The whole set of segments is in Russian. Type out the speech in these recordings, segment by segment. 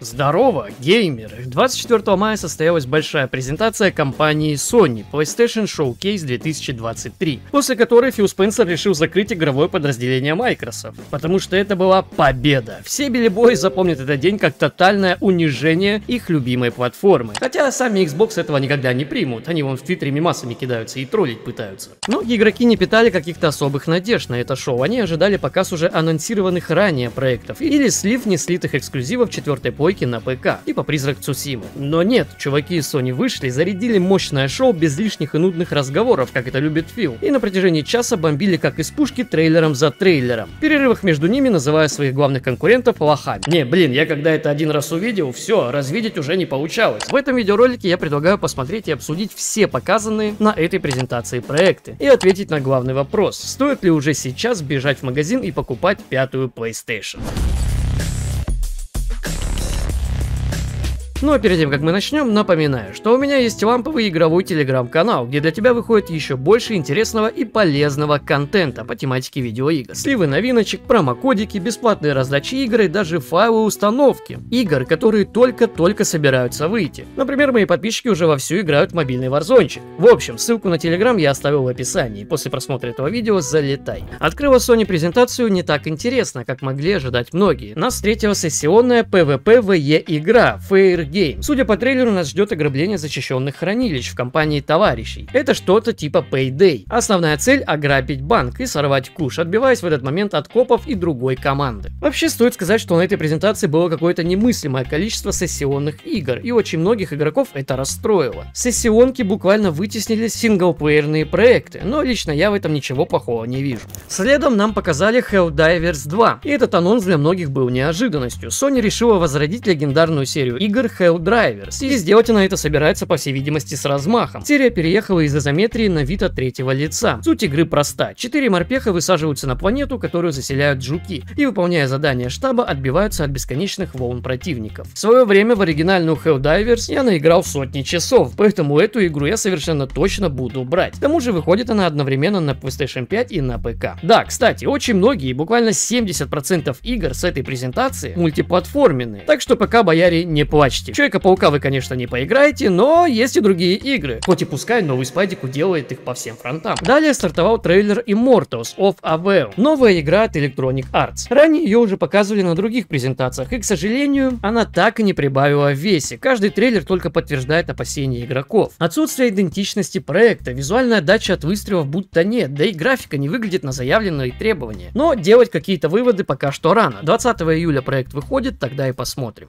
Здорово, геймеры! 24 мая состоялась большая презентация компании Sony PlayStation Showcase 2023, после которой Фил Спенсер решил закрыть игровое подразделение Microsoft, потому что это была победа. Все билибои запомнят этот день как тотальное унижение их любимой платформы. Хотя сами Xbox этого никогда не примут, они вон в Твиттере мимасами кидаются и троллить пытаются. Многие игроки не питали каких-то особых надежд на это шоу, они ожидали показ уже анонсированных ранее проектов или слив неслитых эксклюзивов четвертой площади двойки на ПК, типа Призрак Цусимы. Но нет, чуваки из Sony вышли зарядили мощное шоу без лишних и нудных разговоров, как это любит Фил, и на протяжении часа бомбили как из пушки трейлером за трейлером. В перерывах между ними называя своих главных конкурентов лохами. Не, блин, я когда это один раз увидел, все, развидеть уже не получалось. В этом видеоролике я предлагаю посмотреть и обсудить все показанные на этой презентации проекты и ответить на главный вопрос, стоит ли уже сейчас бежать в магазин и покупать пятую PlayStation. Но ну, а перед тем, как мы начнем, напоминаю, что у меня есть ламповый игровой телеграм-канал, где для тебя выходит еще больше интересного и полезного контента по тематике видеоигр. Сливы новиночек, промокодики, бесплатные раздачи игр и даже файлы установки. Игр, которые только-только собираются выйти. Например, мои подписчики уже вовсю играют в мобильный варзончик. В общем, ссылку на телеграм я оставил в описании. После просмотра этого видео залетай. Открыла Sony презентацию не так интересно, как могли ожидать многие. Нас встретила сессионная PvP-VE игра Fair Games. Судя по трейлеру, нас ждет ограбление защищенных хранилищ в компании товарищей. Это что-то типа Payday. Основная цель – ограбить банк и сорвать куш, отбиваясь в этот момент от копов и другой команды. Вообще, стоит сказать, что на этой презентации было какое-то немыслимое количество сессионных игр, и очень многих игроков это расстроило. Сессионки буквально вытеснили синглплеерные проекты, но лично я в этом ничего плохого не вижу. Следом нам показали Helldivers 2, и этот анонс для многих был неожиданностью. Sony решила возродить легендарную серию игр Helldivers, и сделать она это собирается, по всей видимости, с размахом. Серия переехала из изометрии на вид от третьего лица. Суть игры проста. Четыре морпеха высаживаются на планету, которую заселяют жуки, и, выполняя задания штаба, отбиваются от бесконечных волн противников. В свое время в оригинальную Helldivers я наиграл сотни часов, поэтому эту игру я совершенно точно буду брать. К тому же выходит она одновременно на PlayStation 5 и на ПК. Да, кстати, очень многие, буквально 70% игр с этой презентации мультиплатформенные, так что пока бояре не плачьте части. Человека-паука вы, конечно, не поиграете, но есть и другие игры. Хоть и пускай новый спайдику делает их по всем фронтам. Далее стартовал трейлер Immortals of Aveum. Новая игра от Electronic Arts. Ранее ее уже показывали на других презентациях, и, к сожалению, она так и не прибавила в весе. Каждый трейлер только подтверждает опасения игроков. Отсутствие идентичности проекта, визуальная дача от выстрелов будто нет, да и графика не выглядит на заявленные требования. Но делать какие-то выводы пока что рано. 20 июля проект выходит, тогда и посмотрим.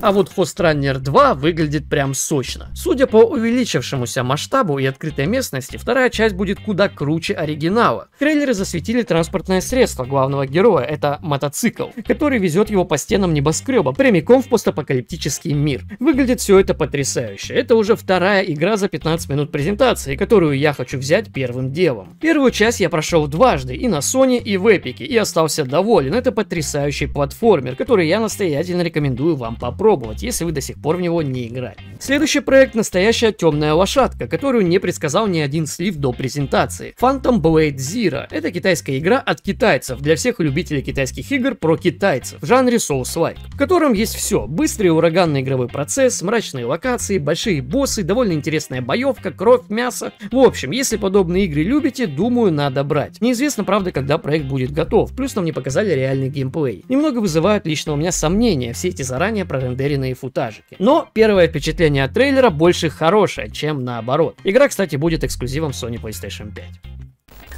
А вот Host Runner 2 выглядит прям сочно. Судя по увеличившемуся масштабу и открытой местности, вторая часть будет куда круче оригинала. В трейлере засветили транспортное средство главного героя, это мотоцикл, который везет его по стенам небоскреба, прямиком в постапокалиптический мир. Выглядит все это потрясающе. Это уже вторая игра за 15 минут презентации, которую я хочу взять первым делом. Первую часть я прошел дважды, и на Sony, и в Epic, и остался доволен. Это потрясающий платформер, который я настоятельно рекомендую вам попробовать попробовать, если вы до сих пор в него не играли. Следующий проект настоящая темная лошадка, которую не предсказал ни один слив до презентации. Phantom Blade Zero. Это китайская игра от китайцев, для всех любителей китайских игр про китайцев, в жанре Souls-like, в котором есть все. Быстрый ураганный игровой процесс, мрачные локации, большие боссы, довольно интересная боевка, кровь, мясо. В общем, если подобные игры любите, думаю, надо брать. Неизвестно, правда, когда проект будет готов, плюс нам не показали реальный геймплей. Немного вызывают лично у меня сомнения все эти заранее прорендеренные Дерина Футажики. Но первое впечатление от трейлера больше хорошее, чем наоборот. Игра, кстати, будет эксклюзивом Sony PlayStation 5.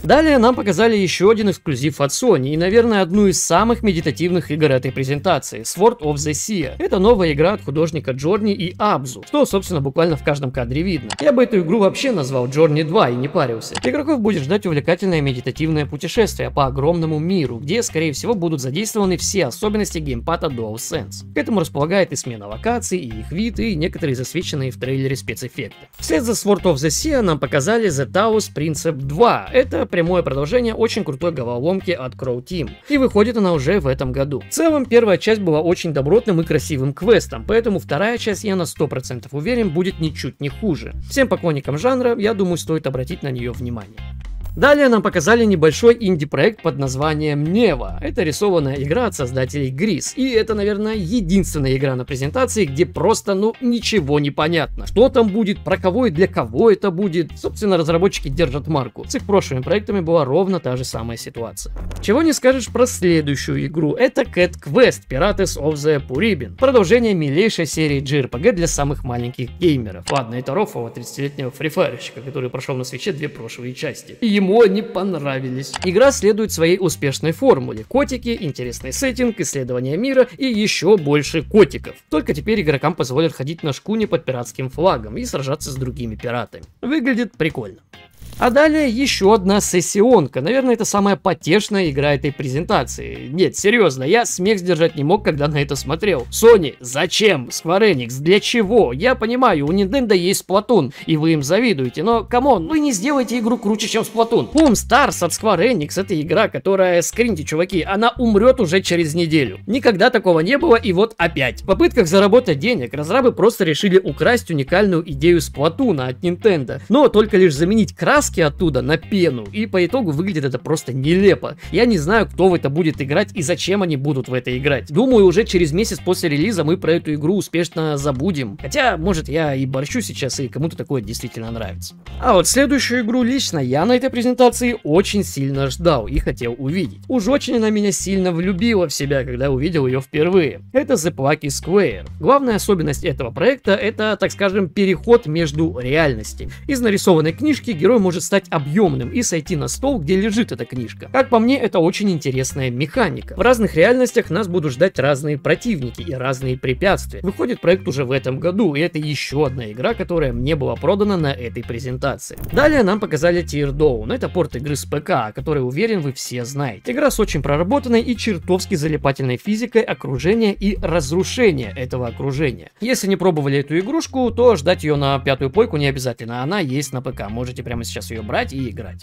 Далее нам показали еще один эксклюзив от Sony и, наверное, одну из самых медитативных игр этой презентации – Sword of the Sea. Это новая игра от художника Джорни и Абзу, что, собственно, буквально в каждом кадре видно. Я бы эту игру вообще назвал Джорни 2 и не парился. Игроков будет ждать увлекательное медитативное путешествие по огромному миру, где, скорее всего, будут задействованы все особенности геймпада DualSense. К этому располагает и смена локаций, и их вид, и некоторые засвеченные в трейлере спецэффекты. Вслед за Sword of the Sea нам показали The Taos Principle 2. Это прямое продолжение очень крутой головоломки от Crow Team. И выходит она уже в этом году. В целом, первая часть была очень добротным и красивым квестом, поэтому вторая часть, я на 100% уверен, будет ничуть не хуже. Всем поклонникам жанра, я думаю, стоит обратить на нее внимание. Далее нам показали небольшой инди-проект под названием Нева. Это рисованная игра от создателей Грис. И это, наверное, единственная игра на презентации, где просто, ну, ничего не понятно. Что там будет, про кого и для кого это будет. Собственно, разработчики держат марку. С их прошлыми проектами была ровно та же самая ситуация. Чего не скажешь про следующую игру. Это Cat Quest Pirates of the Puribin. Продолжение милейшей серии JRPG для самых маленьких геймеров. Ладно, это рофова 30-летнего фрифарщика, который прошел на свече две прошлые части. И ему ему они понравились. Игра следует своей успешной формуле. Котики, интересный сеттинг, исследование мира и еще больше котиков. Только теперь игрокам позволят ходить на шкуне под пиратским флагом и сражаться с другими пиратами. Выглядит прикольно. А далее еще одна сессионка. Наверное, это самая потешная игра этой презентации. Нет, серьезно, я смех сдержать не мог, когда на это смотрел. Sony, зачем? Square Enix, для чего? Я понимаю, у Nintendo есть Splatoon, и вы им завидуете, но, камон, вы не сделаете игру круче, чем Splatoon. Boom Stars от Square Enix, это игра, которая, скриньте, чуваки, она умрет уже через неделю. Никогда такого не было, и вот опять. В попытках заработать денег, разрабы просто решили украсть уникальную идею Сплатуна от Nintendo, но только лишь заменить краску маски оттуда на пену. И по итогу выглядит это просто нелепо. Я не знаю, кто в это будет играть и зачем они будут в это играть. Думаю, уже через месяц после релиза мы про эту игру успешно забудем. Хотя, может, я и борщу сейчас, и кому-то такое действительно нравится. А вот следующую игру лично я на этой презентации очень сильно ждал и хотел увидеть. Уж очень она меня сильно влюбила в себя, когда увидел ее впервые. Это The Plucky Square. Главная особенность этого проекта это, так скажем, переход между реальностями. Из нарисованной книжки герой может может стать объемным и сойти на стол, где лежит эта книжка. Как по мне, это очень интересная механика. В разных реальностях нас будут ждать разные противники и разные препятствия. Выходит проект уже в этом году, и это еще одна игра, которая мне была продана на этой презентации. Далее нам показали Tear Dawn. Это порт игры с ПК, о которой, уверен, вы все знаете. Игра с очень проработанной и чертовски залипательной физикой окружения и разрушения этого окружения. Если не пробовали эту игрушку, то ждать ее на пятую пойку не обязательно, она есть на ПК, можете прямо сейчас сейчас ее брать и играть.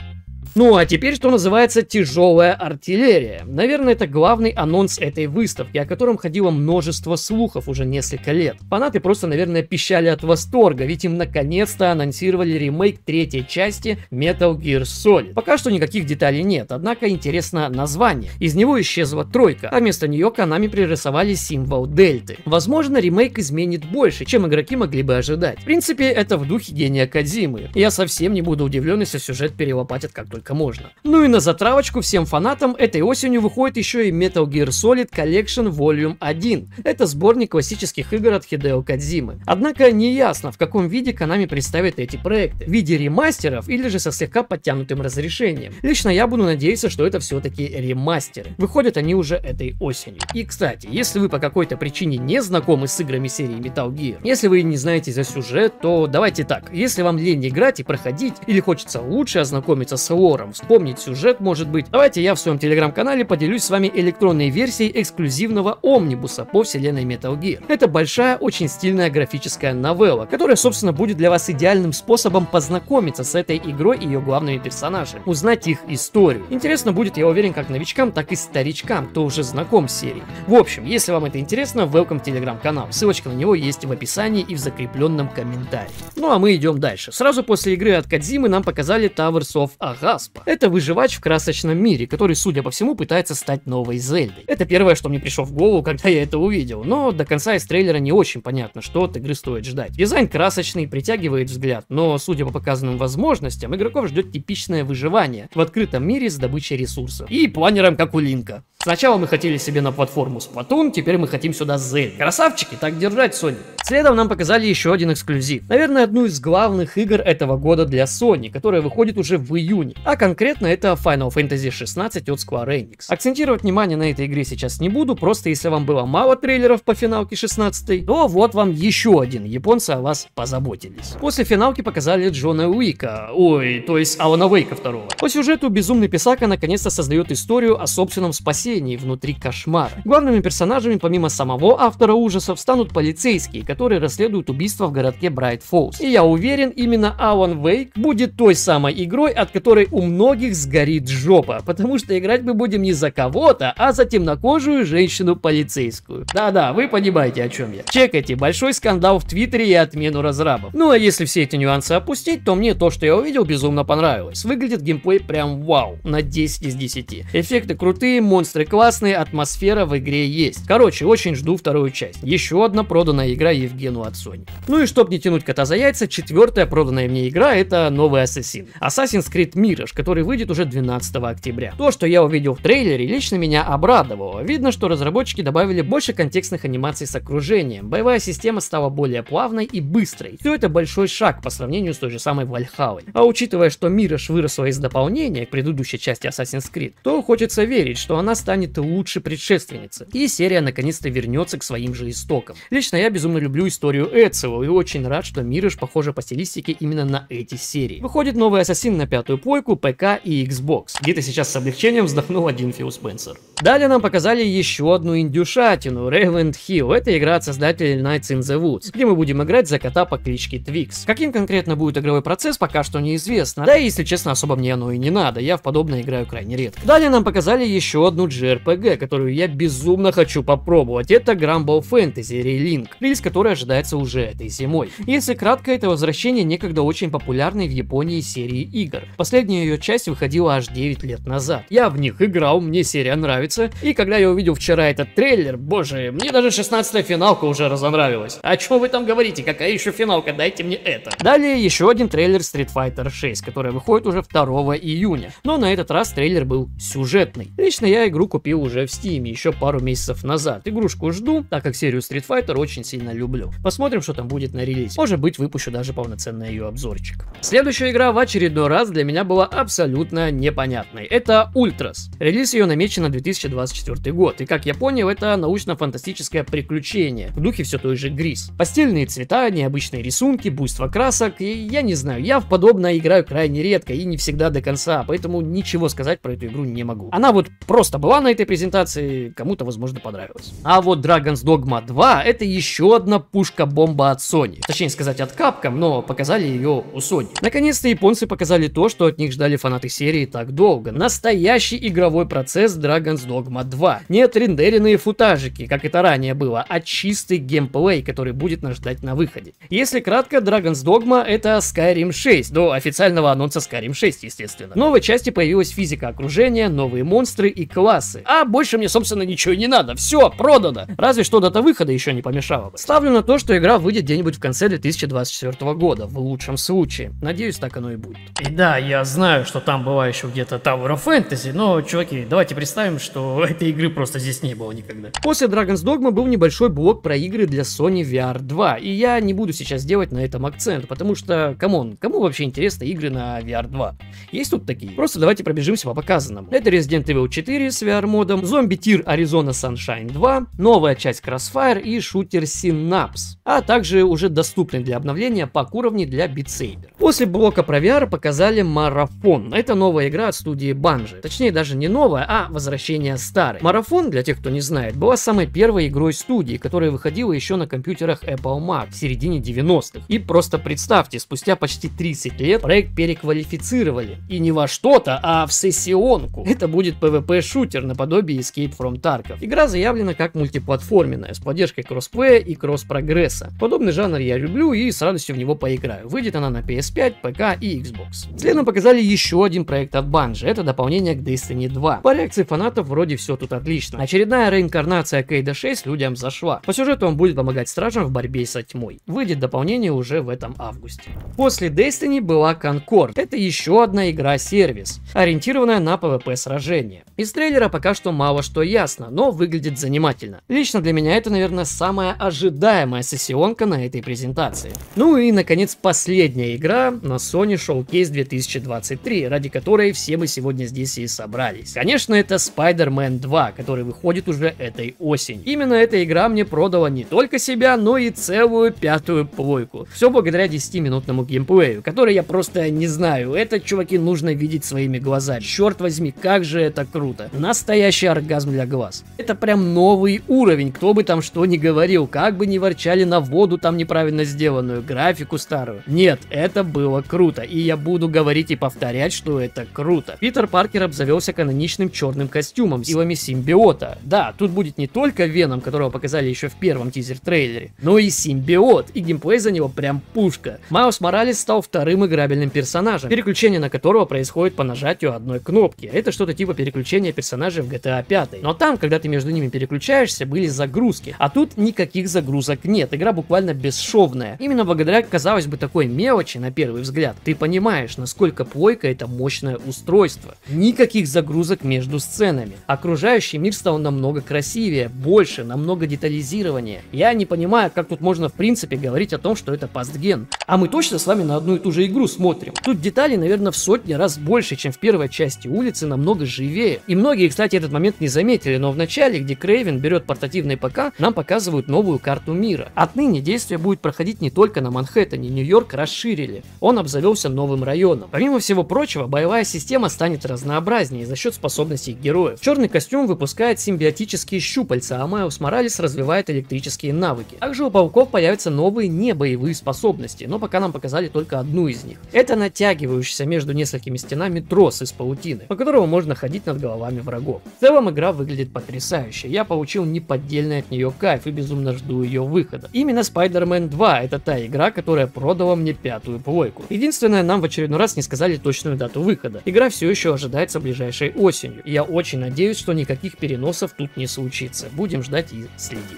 Ну а теперь, что называется, тяжелая артиллерия. Наверное, это главный анонс этой выставки, о котором ходило множество слухов уже несколько лет. Фанаты просто, наверное, пищали от восторга, ведь им наконец-то анонсировали ремейк третьей части Metal Gear Solid. Пока что никаких деталей нет, однако интересно название. Из него исчезла тройка, а вместо нее канами пририсовали символ Дельты. Возможно, ремейк изменит больше, чем игроки могли бы ожидать. В принципе, это в духе гения Кадзимы. Я совсем не буду удивлен, если сюжет перелопатят как только только можно. Ну и на затравочку всем фанатам этой осенью выходит еще и Metal Gear Solid Collection Volume 1. Это сборник классических игр от Хидео Кадзимы. Однако не ясно, в каком виде канами представят эти проекты. В виде ремастеров или же со слегка подтянутым разрешением. Лично я буду надеяться, что это все-таки ремастеры. Выходят они уже этой осенью. И кстати, если вы по какой-то причине не знакомы с играми серии Metal Gear, если вы не знаете за сюжет, то давайте так. Если вам лень играть и проходить, или хочется лучше ознакомиться с лором, хором. Вспомнить сюжет может быть. Давайте я в своем телеграм-канале поделюсь с вами электронной версией эксклюзивного омнибуса по вселенной Metal Gear. Это большая, очень стильная графическая новелла, которая, собственно, будет для вас идеальным способом познакомиться с этой игрой и ее главными персонажами, узнать их историю. Интересно будет, я уверен, как новичкам, так и старичкам, кто уже знаком с серией. В общем, если вам это интересно, welcome телеграм-канал. Ссылочка на него есть в описании и в закрепленном комментарии. Ну а мы идем дальше. Сразу после игры от Кадзимы нам показали Towers of Aha, Каспа. Это выживач в красочном мире, который, судя по всему, пытается стать новой Зельдой. Это первое, что мне пришло в голову, когда я это увидел, но до конца из трейлера не очень понятно, что от игры стоит ждать. Дизайн красочный, притягивает взгляд, но, судя по показанным возможностям, игроков ждет типичное выживание в открытом мире с добычей ресурсов и планером как у Линка. Сначала мы хотели себе на платформу Splatoon, теперь мы хотим сюда Зель. Красавчики, так держать, Sony. Следом нам показали еще один эксклюзив. Наверное, одну из главных игр этого года для Sony, которая выходит уже в июне а конкретно это Final Fantasy 16 от Square Enix. Акцентировать внимание на этой игре сейчас не буду, просто если вам было мало трейлеров по финалке 16, то вот вам еще один, японцы о вас позаботились. После финалки показали Джона Уика, ой, то есть Алана Вейка второго. По сюжету безумный писака наконец-то создает историю о собственном спасении внутри кошмара. Главными персонажами помимо самого автора ужасов станут полицейские, которые расследуют убийство в городке Брайт Фолс. И я уверен, именно Алан Вейк будет той самой игрой, от которой у многих сгорит жопа, потому что играть мы будем не за кого-то, а за темнокожую женщину-полицейскую. Да-да, вы понимаете, о чем я. Чекайте, большой скандал в Твиттере и отмену разрабов. Ну а если все эти нюансы опустить, то мне то, что я увидел, безумно понравилось. Выглядит геймплей прям вау, на 10 из 10. Эффекты крутые, монстры классные, атмосфера в игре есть. Короче, очень жду вторую часть. Еще одна проданная игра Евгену от Sony. Ну и чтоб не тянуть кота за яйца, четвертая проданная мне игра это новый Ассасин. Assassin's Creed Mirror, Молодежь, который выйдет уже 12 октября. То, что я увидел в трейлере, лично меня обрадовало. Видно, что разработчики добавили больше контекстных анимаций с окружением, боевая система стала более плавной и быстрой. Все это большой шаг по сравнению с той же самой Вальхалой. А учитывая, что Мираж выросла из дополнения к предыдущей части Assassin's Creed, то хочется верить, что она станет лучше предшественницы. И серия наконец-то вернется к своим же истокам. Лично я безумно люблю историю Эцио и очень рад, что Мираж похожа по стилистике именно на эти серии. Выходит новый Ассасин на пятую пойку. ПК и Xbox, где то сейчас с облегчением вздохнул один Фил Спенсер. Далее нам показали еще одну индюшатину, Рейвенд Hill. Это игра от создателей Nights in the Woods, где мы будем играть за кота по кличке Twix. Каким конкретно будет игровой процесс, пока что неизвестно. Да и, если честно, особо мне оно и не надо, я в подобное играю крайне редко. Далее нам показали еще одну JRPG, которую я безумно хочу попробовать. Это Grumble Fantasy Relink, релиз который ожидается уже этой зимой. Если кратко, это возвращение некогда очень популярной в Японии серии игр. Последняя ее часть выходила аж 9 лет назад. Я в них играл, мне серия нравится нравится. И когда я увидел вчера этот трейлер, боже, мне даже 16 финалка уже разонравилась. О чем вы там говорите? Какая еще финалка? Дайте мне это. Далее еще один трейлер Street Fighter 6, который выходит уже 2 июня. Но на этот раз трейлер был сюжетный. Лично я игру купил уже в Steam еще пару месяцев назад. Игрушку жду, так как серию Street Fighter очень сильно люблю. Посмотрим, что там будет на релизе. Может быть, выпущу даже полноценный ее обзорчик. Следующая игра в очередной раз для меня была абсолютно непонятной. Это Ultras. Релиз ее намечен на 2000 2024 год. И как я понял, это научно-фантастическое приключение в духе все той же Грис. Постельные цвета, необычные рисунки, буйство красок, и я не знаю, я в подобное играю крайне редко и не всегда до конца, поэтому ничего сказать про эту игру не могу. Она вот просто была на этой презентации, кому-то, возможно, понравилась. А вот Dragon's Dogma 2 это еще одна пушка-бомба от Sony. Точнее сказать, от Capcom, но показали ее у Sony. Наконец-то японцы показали то, что от них ждали фанаты серии так долго. Настоящий игровой процесс Dragon's Dogma 2. Нет рендеренные футажики, как это ранее было, а чистый геймплей, который будет нас ждать на выходе. Если кратко, Dragon's Dogma это Skyrim 6, до официального анонса Skyrim 6, естественно. В новой части появилась физика окружения, новые монстры и классы. А больше мне, собственно, ничего не надо, все, продано. Разве что дата выхода еще не помешала бы. Ставлю на то, что игра выйдет где-нибудь в конце 2024 года, в лучшем случае. Надеюсь, так оно и будет. И да, я знаю, что там была еще где-то Tower of Fantasy, но, чуваки, давайте представим, что что этой игры просто здесь не было никогда. После Dragon's Dogma был небольшой блок про игры для Sony VR 2, и я не буду сейчас делать на этом акцент, потому что, камон, кому вообще интересны игры на VR 2? Есть тут такие? Просто давайте пробежимся по показанному. Это Resident Evil 4 с VR-модом, зомби-тир Arizona Sunshine 2, новая часть Crossfire и шутер Synapse, а также уже доступный для обновления пак уровней для Beat Saber. После блока про VR показали Марафон. Это новая игра от студии Bungie. Точнее, даже не новая, а возвращение издания старый. Марафон, для тех, кто не знает, была самой первой игрой студии, которая выходила еще на компьютерах Apple Mac в середине 90-х. И просто представьте, спустя почти 30 лет проект переквалифицировали. И не во что-то, а в сессионку. Это будет PvP-шутер наподобие Escape from Tarkov. Игра заявлена как мультиплатформенная, с поддержкой кроссплея и кросс-прогресса. Подобный жанр я люблю и с радостью в него поиграю. Выйдет она на PS5, ПК и Xbox. Следом показали еще один проект от Bungie, это дополнение к Destiny 2. По реакции фанатов вроде все тут отлично. Очередная реинкарнация Кейда 6 людям зашла. По сюжету он будет помогать стражам в борьбе со тьмой. Выйдет дополнение уже в этом августе. После Destiny была Concord. Это еще одна игра-сервис, ориентированная на PvP сражения. Из трейлера пока что мало что ясно, но выглядит занимательно. Лично для меня это, наверное, самая ожидаемая сессионка на этой презентации. Ну и, наконец, последняя игра на Sony Showcase 2023, ради которой все мы сегодня здесь и собрались. Конечно, это Spider Spider-Man 2, который выходит уже этой осенью. Именно эта игра мне продала не только себя, но и целую пятую плойку. Все благодаря 10-минутному геймплею, который я просто не знаю. Это, чуваки, нужно видеть своими глазами. Черт возьми, как же это круто. Настоящий оргазм для глаз. Это прям новый уровень, кто бы там что ни говорил, как бы ни ворчали на воду там неправильно сделанную, графику старую. Нет, это было круто, и я буду говорить и повторять, что это круто. Питер Паркер обзавелся каноничным черным костюмом, костюмом, вами симбиота. Да, тут будет не только Веном, которого показали еще в первом тизер-трейлере, но и симбиот, и геймплей за него прям пушка. Маус Моралес стал вторым играбельным персонажем, переключение на которого происходит по нажатию одной кнопки. Это что-то типа переключения персонажей в GTA 5. Но там, когда ты между ними переключаешься, были загрузки. А тут никаких загрузок нет, игра буквально бесшовная. Именно благодаря, казалось бы, такой мелочи на первый взгляд, ты понимаешь, насколько плойка это мощное устройство. Никаких загрузок между сценами окружающий мир стал намного красивее, больше, намного детализированнее. Я не понимаю, как тут можно в принципе говорить о том, что это пастген. А мы точно с вами на одну и ту же игру смотрим. Тут детали, наверное, в сотни раз больше, чем в первой части улицы, намного живее. И многие, кстати, этот момент не заметили, но в начале, где Крейвен берет портативный ПК, нам показывают новую карту мира. Отныне действие будет проходить не только на Манхэттене, Нью-Йорк расширили. Он обзавелся новым районом. Помимо всего прочего, боевая система станет разнообразнее за счет способностей героев. Черный костюм выпускает симбиотические щупальца, а Майус Моралес развивает электрические навыки. Также у пауков появятся новые небоевые способности, но пока нам показали только одну из них. Это натягивающийся между несколькими стенами трос из паутины, по которому можно ходить над головами врагов. В целом игра выглядит потрясающе, я получил неподдельный от нее кайф и безумно жду ее выхода. Именно Spider-Man 2 это та игра, которая продала мне пятую плойку. Единственное, нам в очередной раз не сказали точную дату выхода. Игра все еще ожидается ближайшей осенью, и я очень надеюсь, Надеюсь, что никаких переносов тут не случится. Будем ждать и следить.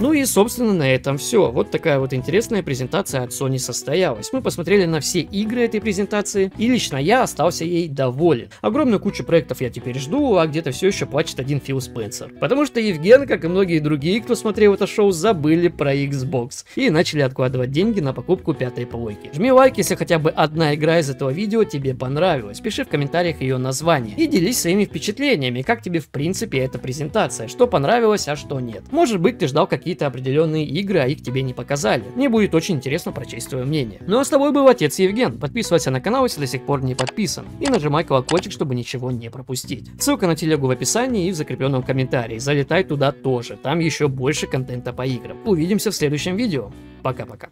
Ну и, собственно, на этом все. Вот такая вот интересная презентация от Sony состоялась. Мы посмотрели на все игры этой презентации, и лично я остался ей доволен. Огромную кучу проектов я теперь жду, а где-то все еще плачет один Фил Спенсер. Потому что Евген, как и многие другие, кто смотрел это шоу, забыли про Xbox и начали откладывать деньги на покупку пятой плойки. Жми лайк, если хотя бы одна игра из этого видео тебе понравилась. Пиши в комментариях ее название и делись своими впечатлениями, как тебе в принципе эта презентация, что понравилось, а что нет. Может быть ты ждал какие какие-то определенные игры, а их тебе не показали. Мне будет очень интересно прочесть твое мнение. Ну а с тобой был отец Евген. Подписывайся на канал, если до сих пор не подписан. И нажимай колокольчик, чтобы ничего не пропустить. Ссылка на телегу в описании и в закрепленном комментарии. Залетай туда тоже, там еще больше контента по играм. Увидимся в следующем видео. Пока-пока.